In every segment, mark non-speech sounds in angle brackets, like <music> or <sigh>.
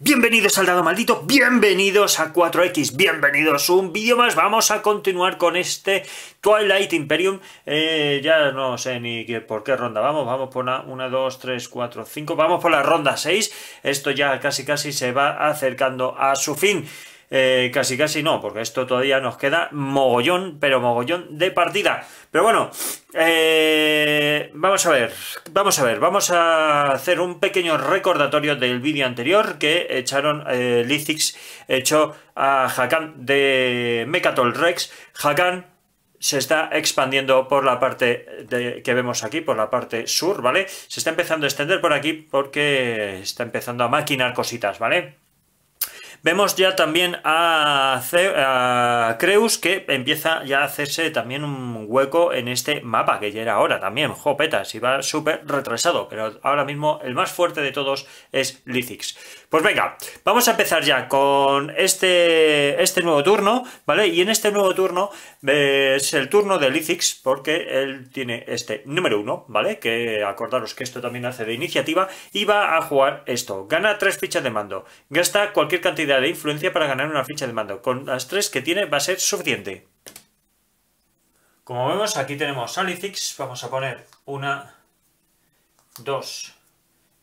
Bienvenidos al dado maldito, bienvenidos a 4X, bienvenidos un vídeo más. Vamos a continuar con este Twilight Imperium. Eh, ya no sé ni por qué ronda vamos, vamos por una, una, dos, tres, cuatro, cinco, vamos por la ronda 6. Esto ya casi casi se va acercando a su fin. Eh, casi casi no, porque esto todavía nos queda mogollón, pero mogollón de partida. Pero bueno, eh, vamos a ver, vamos a ver, vamos a hacer un pequeño recordatorio del vídeo anterior que echaron eh, Lithix, echó a Hakan de Mecatol Rex. Hakan se está expandiendo por la parte de, que vemos aquí, por la parte sur, ¿vale? Se está empezando a extender por aquí porque está empezando a maquinar cositas, ¿vale? Vemos ya también a, a Creus que empieza ya a hacerse también un hueco en este mapa, que ya era ahora también, jopetas, y va súper retrasado, pero ahora mismo el más fuerte de todos es Lithix. Pues venga, vamos a empezar ya con este, este nuevo turno, ¿vale? Y en este nuevo turno eh, es el turno de Lithix, porque él tiene este número uno, ¿vale? Que acordaros que esto también hace de iniciativa, y va a jugar esto. Gana tres fichas de mando, gasta cualquier cantidad de influencia para ganar una ficha de mando. Con las tres que tiene va a ser suficiente. Como vemos, aquí tenemos Alifix. Vamos a poner una, dos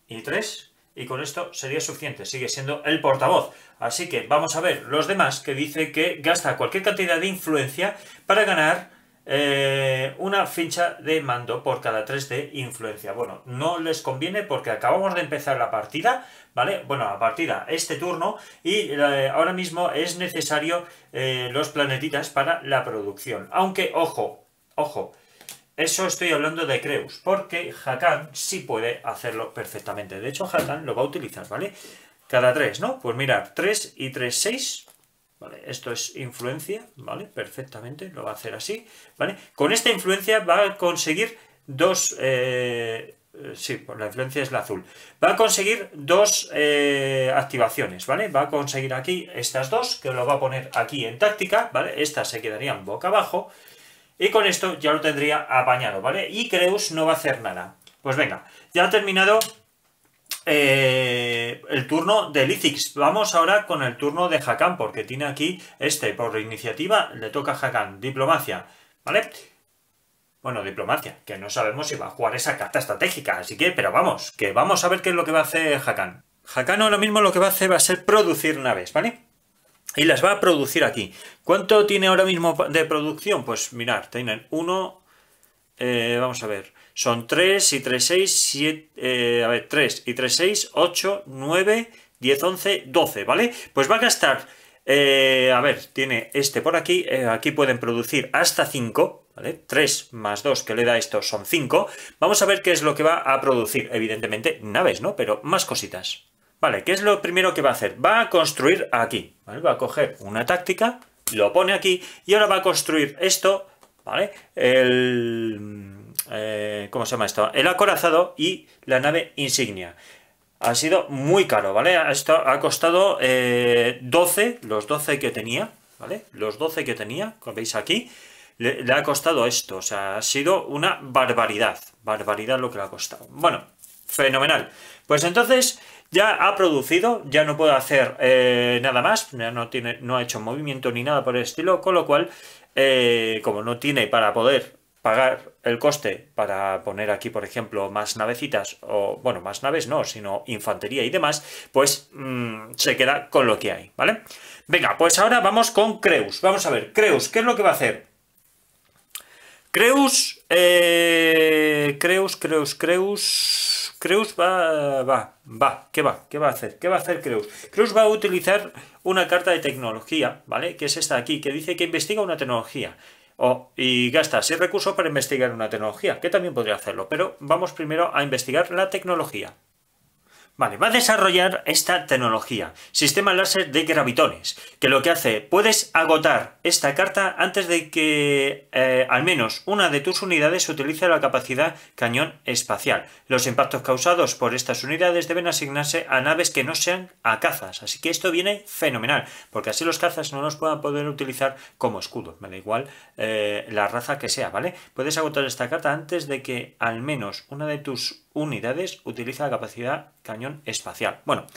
y tres. Y con esto sería suficiente. Sigue siendo el portavoz. Así que vamos a ver los demás que dice que gasta cualquier cantidad de influencia para ganar eh, una fincha de mando por cada 3 de influencia. Bueno, no les conviene porque acabamos de empezar la partida, ¿vale? Bueno, la partida, este turno, y eh, ahora mismo es necesario eh, los planetitas para la producción. Aunque, ojo, ojo, eso estoy hablando de Creus, porque Hakan sí puede hacerlo perfectamente. De hecho, Hakan lo va a utilizar, ¿vale? Cada 3, ¿no? Pues mirad, 3 y 3, 6, ¿Vale? Esto es influencia, ¿vale? Perfectamente, lo va a hacer así, ¿vale? Con esta influencia va a conseguir dos... Eh, sí, pues la influencia es la azul. Va a conseguir dos eh, activaciones, ¿vale? Va a conseguir aquí estas dos, que lo va a poner aquí en táctica, ¿vale? Estas se quedarían boca abajo. Y con esto ya lo tendría apañado, ¿vale? Y Creus no va a hacer nada. Pues venga, ya ha terminado eh, el turno de Lizix. Vamos ahora con el turno de Hakan, porque tiene aquí este. Por iniciativa le toca a Diplomacia, ¿vale? Bueno, diplomacia, que no sabemos si va a jugar esa carta estratégica, así que, pero vamos, que vamos a ver qué es lo que va a hacer Hakan. Hakan ahora mismo lo que va a hacer va a ser producir naves, ¿vale? Y las va a producir aquí. ¿Cuánto tiene ahora mismo de producción? Pues mirar, tienen uno... Eh, vamos a ver. Son 3 y 3, 6, 7, a ver, 3 y 3, 6, 8, 9, 10, 11, 12, ¿vale? Pues va a gastar, eh, a ver, tiene este por aquí, eh, aquí pueden producir hasta 5, ¿vale? 3 más 2 que le da esto son 5. Vamos a ver qué es lo que va a producir, evidentemente, naves, ¿no? Pero más cositas. Vale, ¿qué es lo primero que va a hacer? Va a construir aquí, ¿vale? Va a coger una táctica, lo pone aquí, y ahora va a construir esto, ¿vale? El eh, ¿cómo se llama esto? El acorazado y la nave insignia. Ha sido muy caro, ¿vale? Esto ha costado eh, 12, los 12 que tenía, ¿vale? Los 12 que tenía, como veis aquí, le, ha costado esto. O sea, ha sido una barbaridad. Barbaridad lo que le ha costado. Bueno, fenomenal. Pues entonces ya ha producido, ya no puedo hacer eh, nada más, ya no, tiene, no ha hecho movimiento ni nada por el estilo, con lo cual, eh, como no tiene para poder pagar el coste para poner aquí, por ejemplo, más navecitas, o bueno, más naves no, sino infantería y demás, pues mm, se queda con lo que hay, ¿vale? Venga, pues ahora vamos con Creus. Vamos a ver, Creus, ¿qué es lo que va a hacer? Creus, eh, Creus, Creus, Creus, Creus va, va, va, ¿qué va? ¿Qué va a hacer? ¿Qué va a hacer Creus? Creus va a utilizar una carta de tecnología, ¿vale? Que es esta aquí, que dice que investiga una tecnología. O oh, y gasta así recursos para investigar una tecnología, que también podría hacerlo, pero vamos primero a investigar la tecnología. Vale, va a desarrollar esta tecnología, sistema láser de gravitones, que lo que hace, puedes agotar esta carta antes de que eh, al menos una de tus unidades utilice la capacidad cañón espacial. Los impactos causados por estas unidades deben asignarse a naves que no sean a cazas, así que esto viene fenomenal, porque así los cazas no los puedan poder utilizar como escudo. me da igual eh, la raza que sea, ¿vale? Puedes agotar esta carta antes de que al menos una de tus unidades, utiliza la capacidad cañón espacial. Bueno,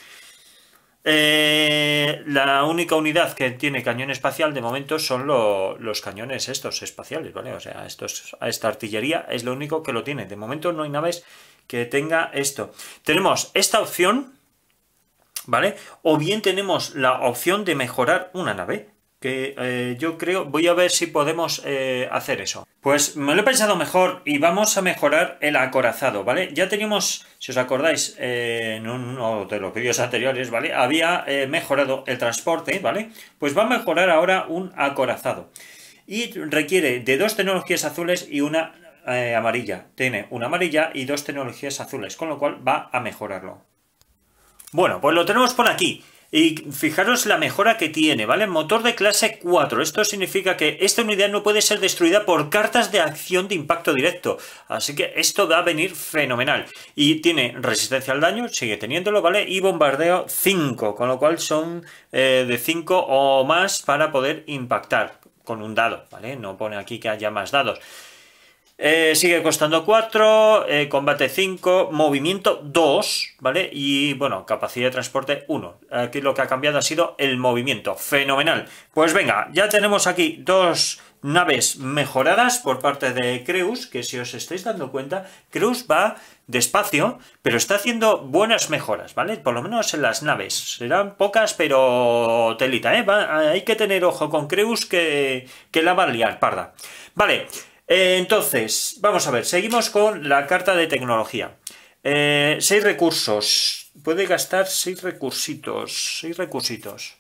eh, la única unidad que tiene cañón espacial de momento son los cañones estos espaciales, ¿vale? O sea, esta artillería es lo único que lo tiene. De momento no hay naves que tenga esto. Tenemos esta opción, ¿vale? O bien tenemos la opción de mejorar una nave que eh, yo creo, voy a ver si podemos eh, hacer eso. Pues me lo he pensado mejor y vamos a mejorar el acorazado, ¿vale? Ya teníamos, si os acordáis, eh, en uno de los vídeos anteriores, ¿vale? Había mejorado el transporte, ¿vale? Pues va a mejorar ahora un acorazado. Y requiere de dos tecnologías azules y una amarilla. Tiene una amarilla y dos tecnologías azules, con lo cual va a mejorarlo. Bueno, pues lo tenemos por aquí. Y fijaros la mejora que tiene, ¿vale? Motor de clase 4. Esto significa que esta unidad no puede ser destruida por cartas de acción de impacto directo. Así que esto va a venir fenomenal. Y tiene resistencia al daño, sigue teniéndolo, ¿vale? Y bombardeo 5, con lo cual son eh, de 5 o más para poder impactar con un dado, ¿vale? No pone aquí que haya más dados. Eh, sigue costando 4, eh, combate 5, movimiento 2, ¿vale? Y bueno, capacidad de transporte 1. Aquí lo que ha cambiado ha sido el movimiento. Fenomenal. Pues venga, ya tenemos aquí dos naves mejoradas por parte de Creus, que si os estáis dando cuenta, Creus va despacio, pero está haciendo buenas mejoras, ¿vale? Por lo menos en las naves. Serán pocas, pero telita, ¿eh? hay que tener ojo con Creus que, que la va a liar, parda. Vale. Eh, entonces, vamos a ver, seguimos con la carta de tecnología. Eh, seis recursos. Puede gastar seis recursitos. Seis recursitos.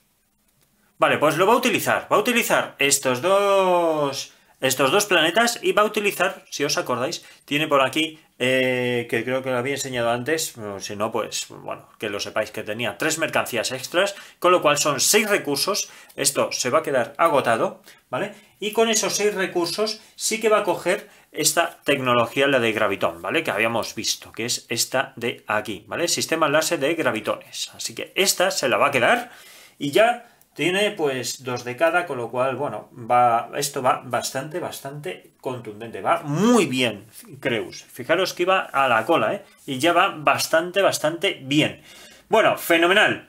Vale, pues lo va a utilizar. Va a utilizar estos dos estos dos planetas y va a utilizar, si os acordáis, tiene por aquí, eh, que creo que lo había enseñado antes, si no, pues bueno, que lo sepáis que tenía tres mercancías extras, con lo cual son seis recursos, esto se va a quedar agotado, ¿vale? Y con esos seis recursos sí que va a coger esta tecnología, la de gravitón, ¿vale? Que habíamos visto, que es esta de aquí, ¿vale? Sistema enlace de gravitones. Así que esta se la va a quedar y ya tiene pues dos de cada, con lo cual, bueno, va, esto va bastante, bastante contundente. Va muy bien, Creus. Fijaros que iba a la cola, ¿eh? Y ya va bastante, bastante bien. Bueno, fenomenal.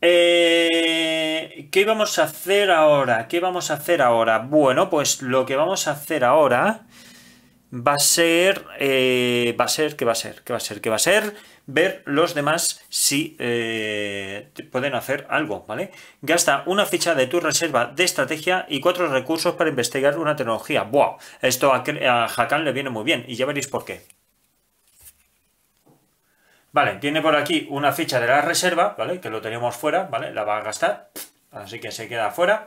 Eh, ¿Qué vamos a hacer ahora? ¿Qué vamos a hacer ahora? Bueno, pues lo que vamos a hacer ahora va a ser... Eh, va a ser, ¿qué va a ser? ¿Qué va a ser? ¿Qué va a ser? ver los demás si eh, pueden hacer algo, ¿vale? Gasta una ficha de tu reserva de estrategia y cuatro recursos para investigar una tecnología. ¡Buah! Esto a, Hakan le viene muy bien y ya veréis por qué. Vale, tiene por aquí una ficha de la reserva, ¿vale? Que lo tenemos fuera, ¿vale? La va a gastar, así que se queda fuera.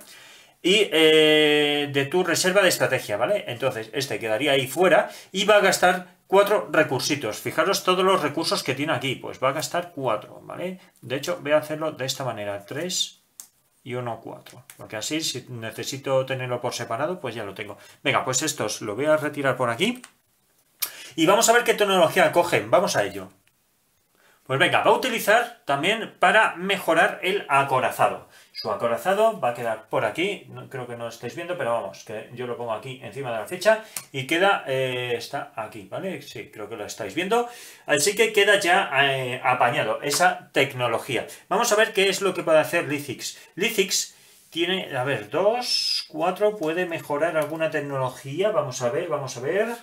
Y eh, de tu reserva de estrategia, ¿vale? Entonces, este quedaría ahí fuera y va a gastar cuatro recursitos. Fijaros todos los recursos que tiene aquí. Pues va a gastar cuatro, ¿vale? De hecho, voy a hacerlo de esta manera. Tres y uno, cuatro. Porque así, si necesito tenerlo por separado, pues ya lo tengo. Venga, pues estos lo voy a retirar por aquí. Y vamos a ver qué tecnología cogen. Vamos a ello. Pues venga, va a utilizar también para mejorar el acorazado acorazado va a quedar por aquí, no, creo que no lo estáis viendo, pero vamos, que yo lo pongo aquí encima de la fecha y queda, eh, está aquí, ¿vale? Sí, creo que lo estáis viendo, así que queda ya eh, apañado esa tecnología. Vamos a ver qué es lo que puede hacer Lithix. Lithix tiene, a ver, dos, cuatro, puede mejorar alguna tecnología, vamos a ver, vamos a ver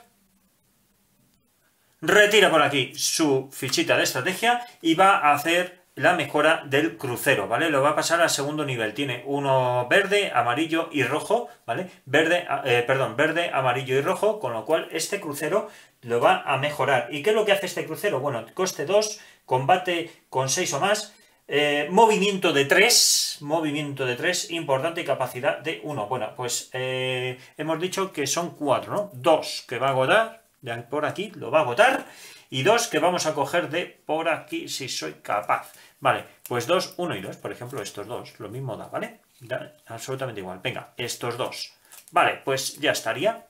retira por aquí su fichita de estrategia y va a hacer la mejora del crucero, ¿vale? Lo va a pasar al segundo nivel. Tiene uno verde, amarillo y rojo, ¿vale? Verde, ah, eh, perdón, verde, amarillo y rojo, con lo cual este crucero lo va a mejorar. ¿Y qué es lo que hace este crucero? Bueno, coste 2, combate con 6 o más, eh, movimiento de 3, movimiento de 3, importante, y capacidad de 1. Bueno, pues eh, hemos dicho que son 4, ¿no? 2 que va a agotar, por aquí, lo va a agotar, y dos que vamos a coger de por aquí, si soy capaz. Vale, pues 2, 1 y 2, por ejemplo, estos dos, lo mismo da, ¿vale? Da absolutamente igual. Venga, estos dos. Vale, pues ya estaría.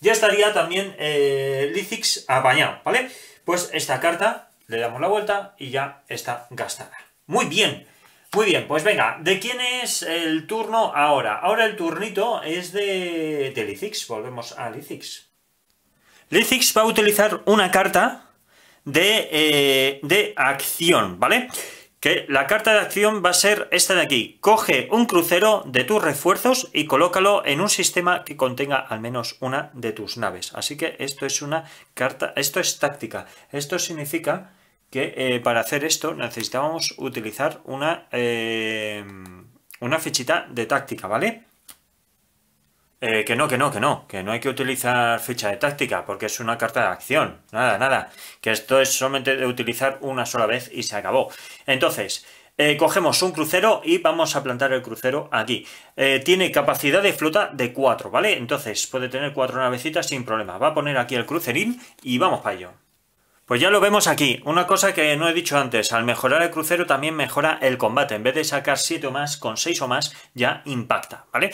Ya estaría también eh, Lithix apañado, ¿vale? Pues esta carta le damos la vuelta y ya está gastada. Muy bien, muy bien, pues venga, ¿de quién es el turno ahora? Ahora el turnito es de, de Lithix, volvemos a Lithix. Lithix va a utilizar una carta de, eh, de acción, ¿vale? Que la carta de acción va a ser esta de aquí. Coge un crucero de tus refuerzos y colócalo en un sistema que contenga al menos una de tus naves. Así que esto es una carta, esto es táctica. Esto significa que eh, para hacer esto necesitamos utilizar una, eh, una fichita de táctica, ¿vale? Eh, que no, que no, que no, que no hay que utilizar ficha de táctica porque es una carta de acción, nada, nada, que esto es solamente de utilizar una sola vez y se acabó. Entonces, eh, cogemos un crucero y vamos a plantar el crucero aquí. Eh, tiene capacidad de flota de cuatro, ¿vale? Entonces puede tener cuatro navecitas sin problema. Va a poner aquí el crucerín y vamos para ello. Pues ya lo vemos aquí. Una cosa que no he dicho antes, al mejorar el crucero también mejora el combate. En vez de sacar 7 o más, con 6 o más ya impacta, ¿vale?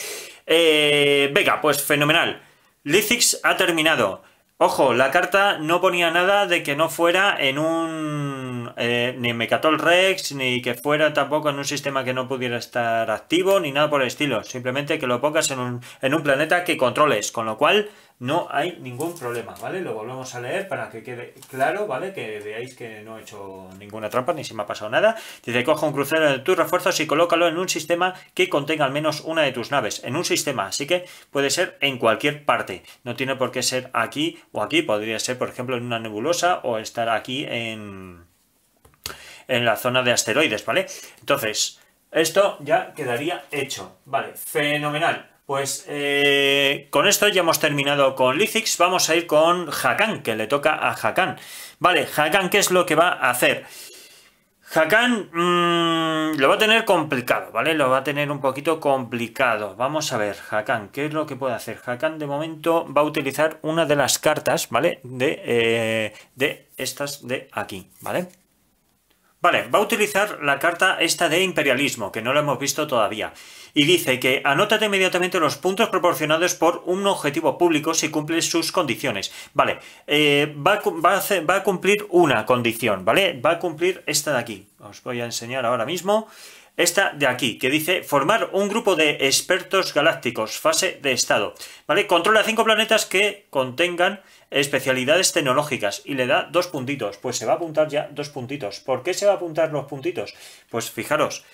Eh, venga, pues fenomenal. Lithix ha terminado. Ojo, la carta no ponía nada de que no fuera en un... Eh, ni en Mecatol Rex, ni que fuera tampoco en un sistema que no pudiera estar activo, ni nada por el estilo. Simplemente que lo pongas en un, en un planeta que controles, con lo cual no hay ningún problema, ¿vale? Lo volvemos a leer para que quede claro, ¿vale? Que veáis que no he hecho ninguna trampa ni se me ha pasado nada. Dice, coja un crucero de tus refuerzos y colócalo en un sistema que contenga al menos una de tus naves, en un sistema, así que puede ser en cualquier parte. No tiene por qué ser aquí o aquí, podría ser, por ejemplo, en una nebulosa o estar aquí en, en la zona de asteroides, ¿vale? Entonces, esto ya quedaría hecho, ¿vale? Fenomenal. Pues eh, con esto ya hemos terminado con Lithix, vamos a ir con Hakan, que le toca a Hakan. Vale, Hakan, ¿qué es lo que va a hacer? Hakan mm, lo va a tener complicado, ¿vale? Lo va a tener un poquito complicado. Vamos a ver, Hakan, ¿qué es lo que puede hacer? Hakan de momento va a utilizar una de las cartas, ¿vale? De, eh, de estas de aquí, ¿vale? Vale, va a utilizar la carta esta de imperialismo, que no la hemos visto todavía. Y dice que anótate inmediatamente los puntos proporcionados por un objetivo público si cumples sus condiciones. Vale, eh, va, va, a cumplir una condición, ¿vale? Va a cumplir esta de aquí. Os voy a enseñar ahora mismo. Esta de aquí, que dice formar un grupo de expertos galácticos, fase de estado. ¿Vale? Controla cinco planetas que contengan especialidades tecnológicas y le da dos puntitos. Pues se va a apuntar ya dos puntitos. ¿Por qué se va a apuntar los puntitos? Pues fijaros,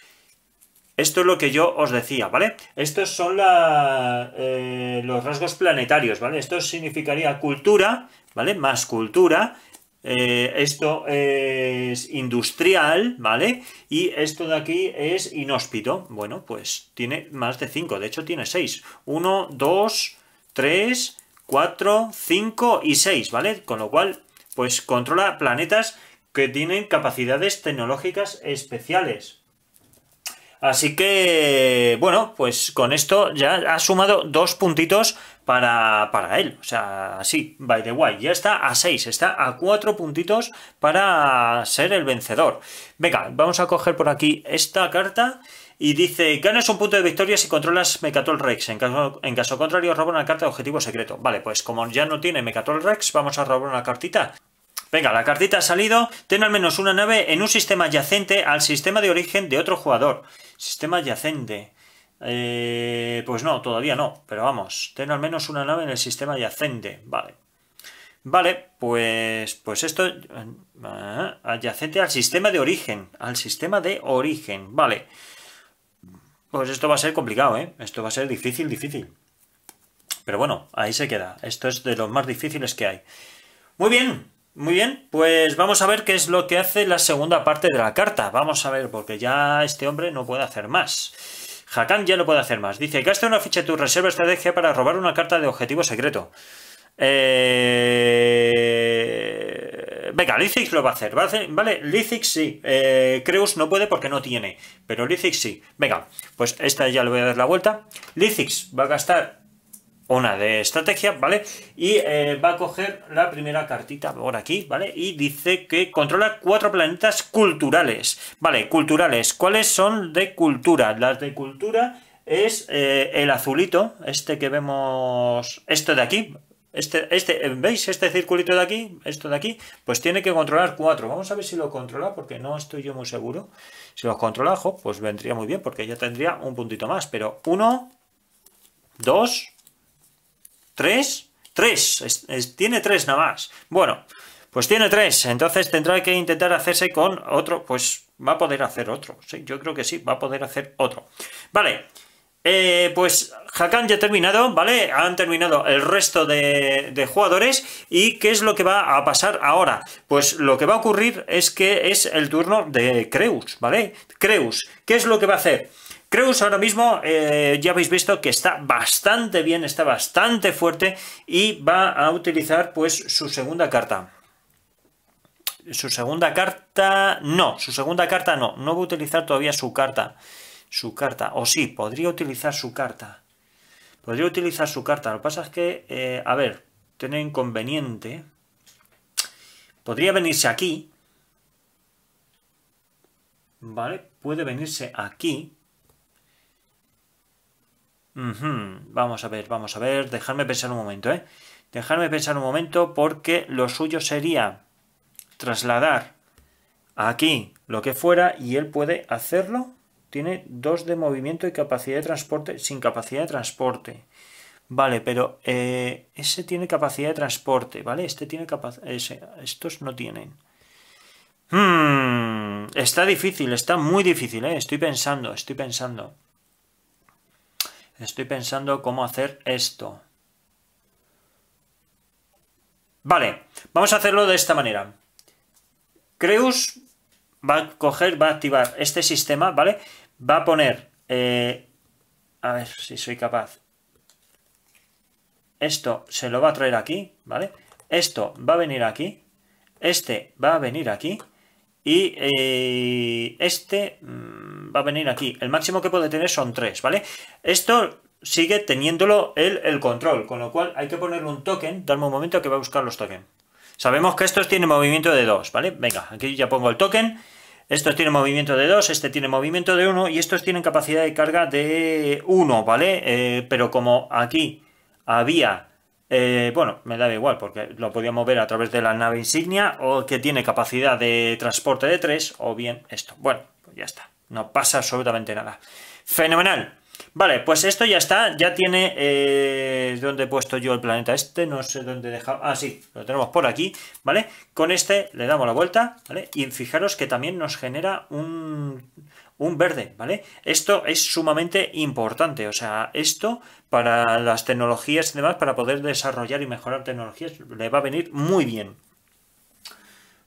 esto es lo que yo os decía, ¿vale? Estos son la, eh, los rasgos planetarios, ¿vale? Esto significaría cultura, ¿vale? Más cultura. Eh, esto es industrial, ¿vale? Y esto de aquí es inhóspito. Bueno, pues tiene más de cinco. de hecho tiene seis. Uno, dos, tres, 4, 5 y 6, ¿vale? Con lo cual, pues controla planetas que tienen capacidades tecnológicas especiales. Así que, bueno, pues con esto ya ha sumado dos puntitos para, para él. O sea, sí, by the way, ya está a 6, está a 4 puntitos para ser el vencedor. Venga, vamos a coger por aquí esta carta y dice, ganas un punto de victoria si controlas Mecatol Rex. En caso, en caso contrario, robo una carta de objetivo secreto. Vale, pues como ya no tiene Mecatol Rex, vamos a robar una cartita. Venga, la cartita ha salido. Tengo al menos una nave en un sistema adyacente al sistema de origen de otro jugador. Sistema adyacente. Eh, pues no, todavía no. Pero vamos, tengo al menos una nave en el sistema adyacente. Vale. Vale, pues, pues esto... Eh, adyacente al sistema de origen. Al sistema de origen. Vale. Pues esto va a ser complicado, ¿eh? Esto va a ser difícil, difícil. Pero bueno, ahí se queda. Esto es de los más difíciles que hay. Muy bien, muy bien. Pues vamos a ver qué es lo que hace la segunda parte de la carta. Vamos a ver, porque ya este hombre no puede hacer más. Hakan ya no puede hacer más. Dice, gasta una ficha de tu reserva estrategia para robar una carta de objetivo secreto. Eh... Venga, Lithix lo va a hacer, ¿vale? ¿Vale? sí. Eh, Creus no puede porque no tiene, pero Lithix sí. Venga, pues esta ya le voy a dar la vuelta. Lithix va a gastar una de estrategia, ¿vale? Y eh, va a coger la primera cartita por aquí, ¿vale? Y dice que controla cuatro planetas culturales, ¿vale? Culturales. ¿Cuáles son de cultura? Las de cultura es eh, el azulito, este que vemos, este de aquí, este, este, eh, ¿Veis este circulito de aquí? Esto de aquí. Pues tiene que controlar cuatro. Vamos a ver si lo controla, porque no estoy yo muy seguro. Si lo controla, pues vendría muy bien, porque ya tendría un puntito más. Pero uno, dos, tres, tres. Tiene tres nada más. Bueno, pues tiene tres. Entonces tendrá que intentar hacerse con otro. Pues va a poder hacer otro. Sí, yo creo que sí, va a poder hacer otro. Vale. Eh, pues Hakan ya ha terminado, ¿vale? Han terminado el resto de, de, jugadores. ¿Y qué es lo que va a pasar ahora? Pues lo que va a ocurrir es que es el turno de Creus, ¿vale? Creus, ¿qué es lo que va a hacer? Creus ahora mismo eh, ya habéis visto que está bastante bien, está bastante fuerte y va a utilizar pues su segunda carta su segunda carta no, su segunda carta no, no va a utilizar todavía su carta su carta. O sí, podría utilizar su carta. Podría utilizar su carta. Lo que pasa es que, eh, a ver, tiene inconveniente. Podría venirse aquí. ¿Vale? Puede venirse aquí. Vamos a ver, vamos a ver. Dejadme pensar un momento, ¿eh? Dejadme pensar un momento porque lo suyo sería trasladar aquí lo que fuera y él puede hacerlo tiene dos de movimiento y capacidad de transporte sin capacidad de transporte. Vale, pero eh, ese tiene capacidad de transporte, ¿vale? Este tiene capacidad... Estos no tienen. Hmm, está difícil, está muy difícil, ¿eh? Estoy pensando, estoy pensando. Estoy pensando cómo hacer esto. Vale, vamos a hacerlo de esta manera. Creus va a coger, va a activar este sistema, ¿vale? Va a poner, eh, a ver si soy capaz. Esto se lo va a traer aquí, ¿vale? Esto va a venir aquí, este va a venir aquí y eh, este mm, va a venir aquí. El máximo que puede tener son tres, ¿vale? Esto sigue teniéndolo el, el control, con lo cual hay que ponerle un token. Dame un momento que va a buscar los tokens. Sabemos que estos tienen movimiento de 2, ¿vale? Venga, aquí ya pongo el token. Estos tienen movimiento de 2, este tiene movimiento de 1 y estos tienen capacidad de carga de 1, ¿vale? Eh, pero como aquí había... Eh, bueno, me daba igual porque lo podía mover a través de la nave insignia o que tiene capacidad de transporte de 3 o bien esto. Bueno, pues ya está. No pasa absolutamente nada. Fenomenal. Vale, pues esto ya está, ya tiene... Eh, ¿Dónde he puesto yo el planeta este? No sé dónde dejamos... Ah, sí, lo tenemos por aquí, ¿vale? Con este le damos la vuelta, ¿vale? Y fijaros que también nos genera un, un verde, ¿vale? Esto es sumamente importante, o sea, esto para las tecnologías y demás, para poder desarrollar y mejorar tecnologías, le va a venir muy bien.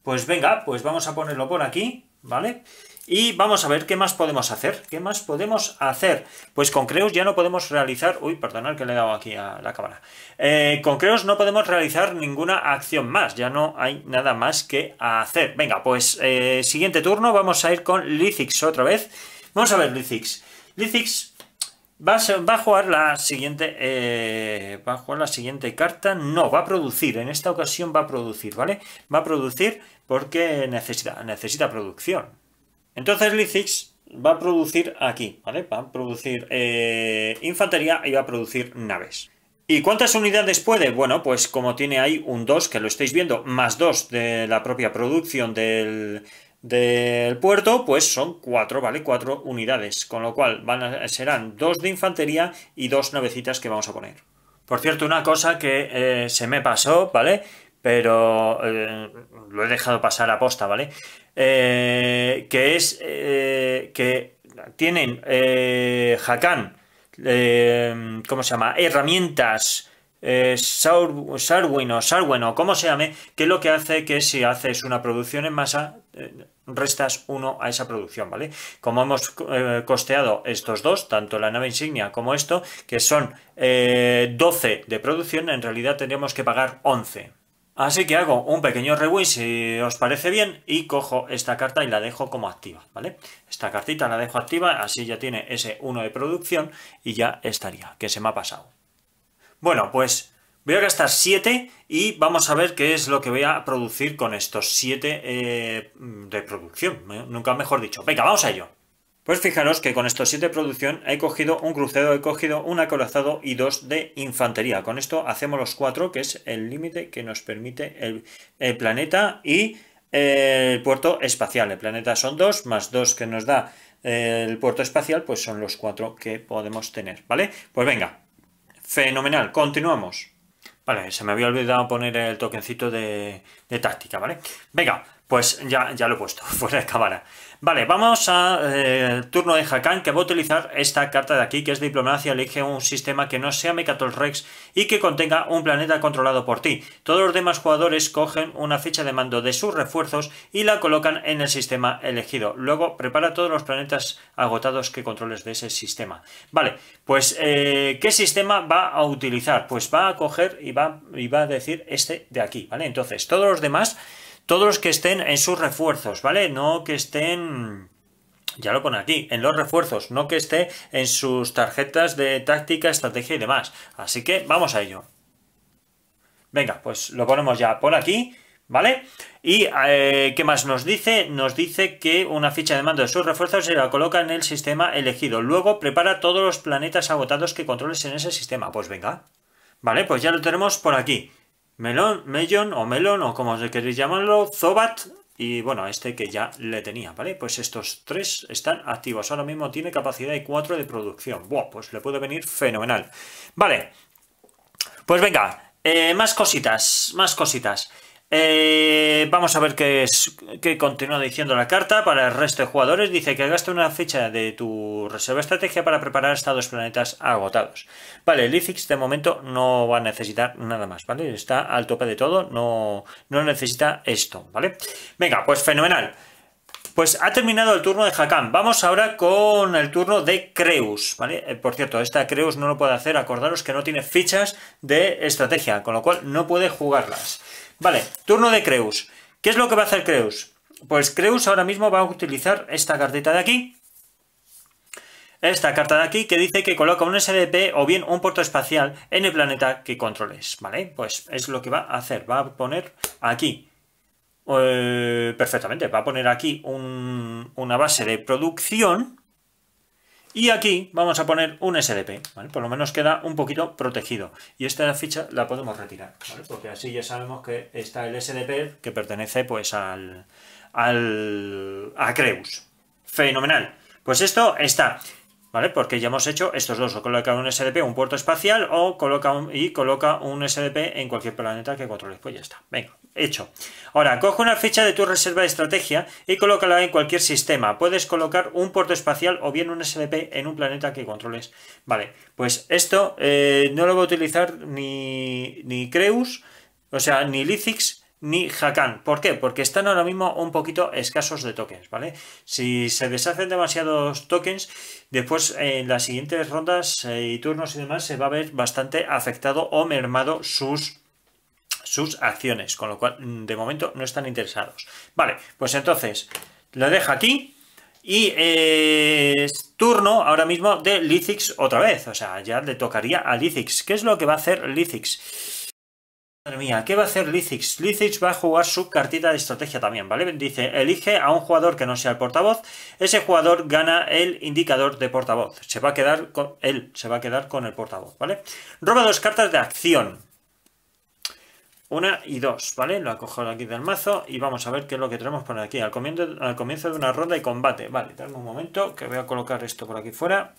Pues venga, pues vamos a ponerlo por aquí, ¿vale? Y vamos a ver qué más podemos hacer. ¿Qué más podemos hacer? Pues con Creus ya no podemos realizar... Uy, perdonad que le he dado aquí a la cámara. Eh, con Creus no podemos realizar ninguna acción más. Ya no hay nada más que hacer. Venga, pues eh, siguiente turno vamos a ir con Lithix otra vez. Vamos a ver Lithix. Lithix va a, jugar la siguiente... Eh, va a jugar la siguiente carta. No, va a producir. En esta ocasión va a producir, ¿vale? Va a producir porque necesita, necesita producción. Entonces Lizix va a producir aquí, ¿vale? Va a producir eh, infantería y va a producir naves. ¿Y cuántas unidades puede? Bueno, pues como tiene ahí un 2, que lo estáis viendo, más 2 de la propia producción del, puerto, pues son 4, ¿vale? 4 unidades, con lo cual van a, serán dos de infantería y 2 navecitas que vamos a poner. Por cierto, una cosa que eh, se me pasó, ¿vale? Pero eh, lo he dejado pasar a posta, ¿vale? eh, que es eh, que tienen eh, Hakan, eh, ¿cómo se llama? Herramientas, eh, Sarwin o como se llame, que lo que hace que si haces una producción en masa, eh, restas uno a esa producción, ¿vale? Como hemos costeado estos dos, tanto la nave insignia como esto, que son 12 de producción, en realidad tendríamos que pagar 11, Así que hago un pequeño rewind si os parece bien y cojo esta carta y la dejo como activa, ¿vale? Esta cartita la dejo activa, así ya tiene ese 1 de producción y ya estaría, que se me ha pasado. Bueno, pues voy a gastar 7 y vamos a ver qué es lo que voy a producir con estos 7 eh, de producción, ¿eh? nunca mejor dicho. Venga, vamos a ello. Pues fijaros que con estos siete de producción he cogido un crucero, he cogido un acorazado y dos de infantería. Con esto hacemos los cuatro, que es el límite que nos permite el, planeta y eh, el puerto espacial. El planeta son dos, más dos que nos da eh, el puerto espacial, pues son los cuatro que podemos tener, ¿vale? Pues venga, fenomenal, continuamos. Vale, se me había olvidado poner el tokencito de, de táctica, ¿vale? Venga, pues ya, ya lo he puesto, <laughs> fuera de cámara. Vale, vamos a eh, turno de Hakan, que va a utilizar esta carta de aquí, que es Diplomacia, elige un sistema que no sea Mechatol Rex y que contenga un planeta controlado por ti. Todos los demás jugadores cogen una ficha de mando de sus refuerzos y la colocan en el sistema elegido. Luego prepara todos los planetas agotados que controles de ese sistema. Vale, pues eh, ¿qué sistema va a utilizar? Pues va a coger y va, y va a decir este de aquí, ¿vale? Entonces, todos los demás todos los que estén en sus refuerzos, ¿vale? No que estén ya lo pone aquí, en los refuerzos, no que esté en sus tarjetas de táctica, estrategia y demás. Así que vamos a ello. Venga, pues lo ponemos ya por aquí, ¿vale? Y eh, ¿qué más nos dice? Nos dice que una ficha de mando de sus refuerzos se la coloca en el sistema elegido. Luego prepara todos los planetas agotados que controles en ese sistema. Pues venga. Vale, pues ya lo tenemos por aquí. Melon, Mellon o Melon o como se queréis llamarlo, Zobat y bueno, este que ya le tenía, ¿vale? Pues estos tres están activos. Ahora mismo tiene capacidad de 4 de producción. ¡Buah! Pues le puede venir fenomenal. Vale. Pues venga, eh, más cositas, más cositas. Eh, vamos a ver qué, es, qué continúa diciendo la carta para el resto de jugadores. Dice que gaste una ficha de tu reserva estrategia para preparar hasta dos planetas agotados. Vale, el de momento no va a necesitar nada más, ¿vale? Está al tope de todo, no, no necesita esto, ¿vale? Venga, pues fenomenal. Pues ha terminado el turno de Hakam. Vamos ahora con el turno de Creus, ¿vale? Eh, por cierto, esta Creus no lo puede hacer, acordaros que no tiene fichas de estrategia, con lo cual no puede jugarlas. Vale, turno de Creus. ¿Qué es lo que va a hacer Creus? Pues Creus ahora mismo va a utilizar esta cartita de aquí. Esta carta de aquí que dice que coloca un SDP o bien un puerto espacial en el planeta que controles, ¿vale? Pues es lo que va a hacer, va a poner aquí, eh, perfectamente, va a poner aquí una base de producción y aquí vamos a poner un SDP, ¿vale? Por lo menos queda un poquito protegido. Y esta ficha la podemos retirar, ¿vale? Porque así ya sabemos que está el SDP que pertenece pues al, al a Creus. Fenomenal. Pues esto está. ¿Vale? Porque ya hemos hecho estos dos, o coloca un SDP un puerto espacial o coloca un, y coloca un SDP en cualquier planeta que controles. Pues ya está, venga, hecho. Ahora, coge una ficha de tu reserva de estrategia y colócala en cualquier sistema. Puedes colocar un puerto espacial o bien un SDP en un planeta que controles. Vale, pues esto eh, no lo va a utilizar ni, ni Creus, o sea, ni Lithix, ni Hakan. ¿Por qué? Porque están ahora mismo un poquito escasos de tokens, ¿vale? Si se deshacen demasiados tokens, después en las siguientes rondas eh, y turnos y demás se va a ver bastante afectado o mermado sus sus acciones, con lo cual mm, de momento no están interesados. Vale, pues entonces lo deja aquí y eh, es turno ahora mismo de Lithix otra vez, o sea, ya le tocaría a Lithix. ¿Qué es lo que va a hacer Lithix? mía, ¿qué va a hacer Lizix? Lizix va a jugar su cartita de estrategia también, ¿vale? Dice, elige a un jugador que no sea el portavoz, ese jugador gana el indicador de portavoz. Se va a quedar con él, se va a quedar con el portavoz, ¿vale? Roba dos cartas de acción. Una y dos, ¿vale? Lo ha cogido aquí del mazo y vamos a ver qué es lo que tenemos por aquí. Al comienzo, al comienzo de una ronda y combate. Vale, dame un momento que voy a colocar esto por aquí fuera.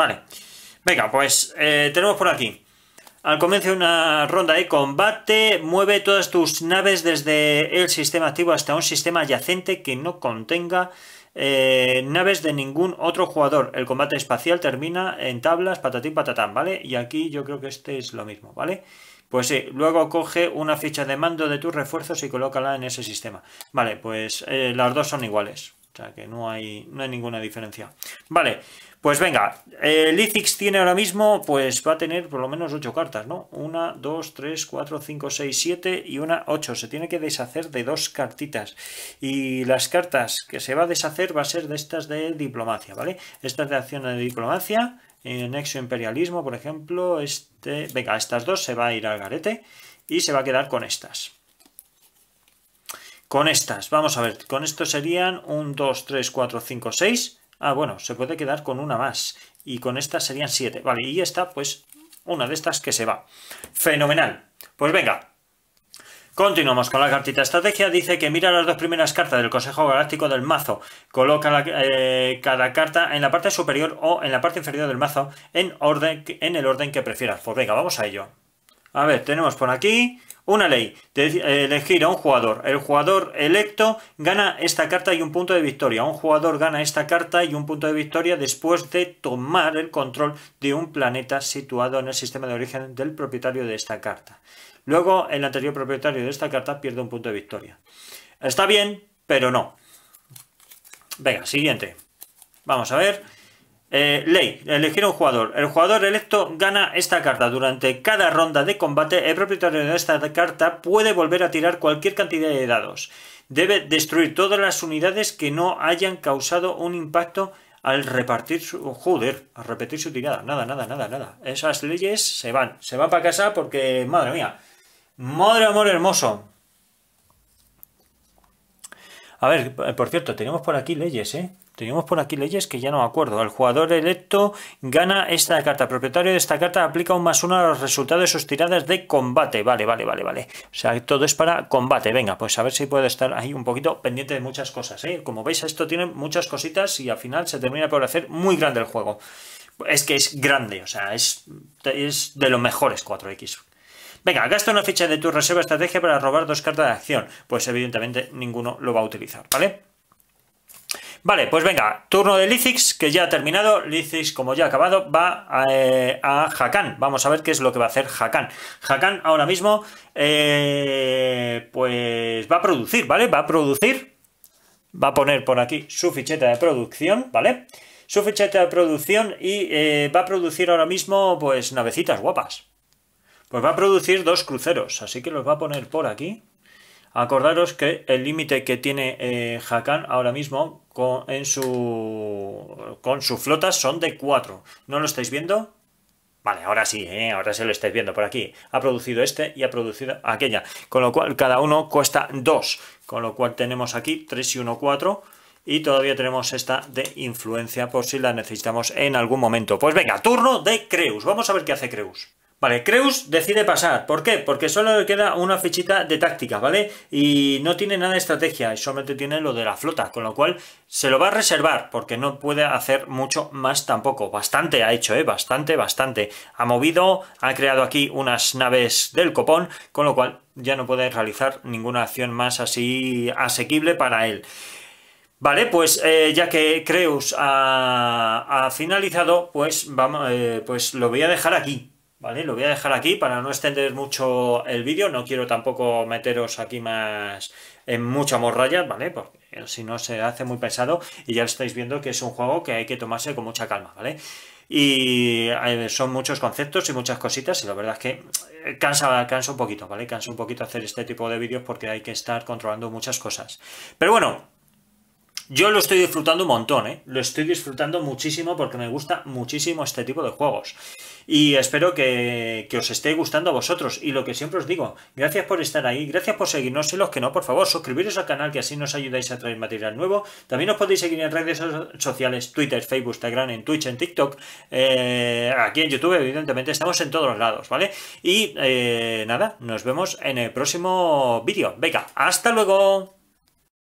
Vale. Venga, pues eh, tenemos por aquí. Al comienzo de una ronda de combate, mueve todas tus naves desde el sistema activo hasta un sistema adyacente que no contenga eh, naves de ningún otro jugador. El combate espacial termina en tablas, patatín, patatán, ¿vale? Y aquí yo creo que este es lo mismo, ¿vale? Pues sí, luego coge una ficha de mando de tus refuerzos y colócala en ese sistema. Vale, pues eh, las dos son iguales. O sea que no hay, no hay ninguna diferencia. Vale, pues venga, el tiene ahora mismo, pues va a tener por lo menos 8 cartas, ¿no? Una, dos, tres, cuatro, cinco, seis, siete, y una 8. Se tiene que deshacer de dos cartitas. Y las cartas que se va a deshacer va a ser de estas de diplomacia, ¿vale? Estas de acción de diplomacia, en Nexo Imperialismo, por ejemplo, este... Venga, estas dos se va a ir al garete y se va a quedar con estas con estas, vamos a ver, con esto serían 1, 2, 3, 4, 5, 6. Ah, bueno, se puede quedar con una más. Y con estas serían 7. Vale, y esta, pues, una de estas que se va. Fenomenal. Pues venga, Continuamos con la cartita. Estrategia dice que mira las dos primeras cartas del Consejo Galáctico del mazo. Coloca eh, cada carta en la parte superior o en la parte inferior del mazo en, orden, en el orden que prefieras. Pues venga, vamos a ello. A ver, tenemos por aquí una ley, de elegir a un jugador. El jugador electo gana esta carta y un punto de victoria. Un jugador gana esta carta y un punto de victoria después de tomar el control de un planeta situado en el sistema de origen del propietario de esta carta. Luego, el anterior propietario de esta carta pierde un punto de victoria. Está bien, pero no. Venga, siguiente. Vamos a ver. Eh, ley, elegir un jugador. El jugador electo gana esta carta. Durante cada ronda de combate, el propietario de esta carta puede volver a tirar cualquier cantidad de dados. Debe destruir todas las unidades que no hayan causado un impacto al repartir su. Joder, repetir su tirada. Nada, nada, nada, nada. Esas leyes se van. Se van para casa porque. Madre mía. Madre amor hermoso. A ver, por cierto, tenemos por aquí leyes, ¿eh? Tenemos por aquí leyes que ya no me acuerdo. El jugador electo gana esta carta. El propietario de esta carta aplica un más uno a los resultados de sus tiradas de combate. Vale, vale, vale, vale. O sea, todo es para combate. Venga, pues a ver si puede estar ahí un poquito pendiente de muchas cosas. ¿eh? Como veis, esto tiene muchas cositas y al final se termina por hacer muy grande el juego. Es que es grande, o sea, es, es de los mejores 4X. Venga, gasta una ficha de tu reserva estrategia para robar dos cartas de acción. Pues evidentemente ninguno lo va a utilizar, ¿vale? Vale, pues venga, turno de Lizix, que ya ha terminado. Lizix, como ya ha acabado, va eh, a, Hakan. Vamos a ver qué es lo que va a hacer Hakan. Hakan ahora mismo, eh, pues va a producir, ¿vale? Va a producir. Va a poner por aquí su ficheta de producción, ¿vale? Su ficheta de producción y eh, va a producir ahora mismo, pues, navecitas guapas. Pues va a producir dos cruceros, así que los va a poner por aquí. Acordaros que el límite que tiene eh, Hakan ahora mismo con, en su, con su flota son de 4. ¿No lo estáis viendo? Vale, ahora sí, eh, ahora se lo estáis viendo por aquí. Ha producido este y ha producido aquella. Con lo cual, cada uno cuesta 2. Con lo cual tenemos aquí 3 y 1, 4. Y todavía tenemos esta de influencia por si la necesitamos en algún momento. Pues venga, turno de Creus. Vamos a ver qué hace Creus. Vale, Creus decide pasar. ¿Por qué? Porque solo le queda una fichita de táctica, ¿vale? Y no tiene nada de estrategia, solamente tiene lo de la flota, con lo cual se lo va a reservar, porque no puede hacer mucho más tampoco. Bastante ha hecho, ¿eh? Bastante, bastante. Ha movido, ha creado aquí unas naves del copón, con lo cual ya no puede realizar ninguna acción más así asequible para él. Vale, pues eh, ya que Creus ha, finalizado, pues, vamos, eh, pues lo voy a dejar aquí. Vale, lo voy a dejar aquí para no extender mucho el vídeo, no quiero tampoco meteros aquí más en mucha morraya, ¿vale? Porque si no se hace muy pesado y ya estáis viendo que es un juego que hay que tomarse con mucha calma, ¿vale? Y son muchos conceptos y muchas cositas y la verdad es que eh, cansa, cansa un poquito, ¿vale? Cansa un poquito hacer este tipo de vídeos porque hay que estar controlando muchas cosas. Pero bueno, yo lo estoy disfrutando un montón, ¿eh? Lo estoy disfrutando muchísimo porque me gusta muchísimo este tipo de juegos. Y espero que, que, os esté gustando a vosotros. Y lo que siempre os digo, gracias por estar ahí, gracias por seguirnos y los que no, por favor, suscribiros al canal que así nos ayudáis a traer material nuevo. También os podéis seguir en redes sociales, Twitter, Facebook, Instagram, en Twitch, en TikTok, eh, aquí en YouTube, evidentemente, estamos en todos los lados, ¿vale? Y eh, nada, nos vemos en el próximo vídeo. Venga, hasta luego.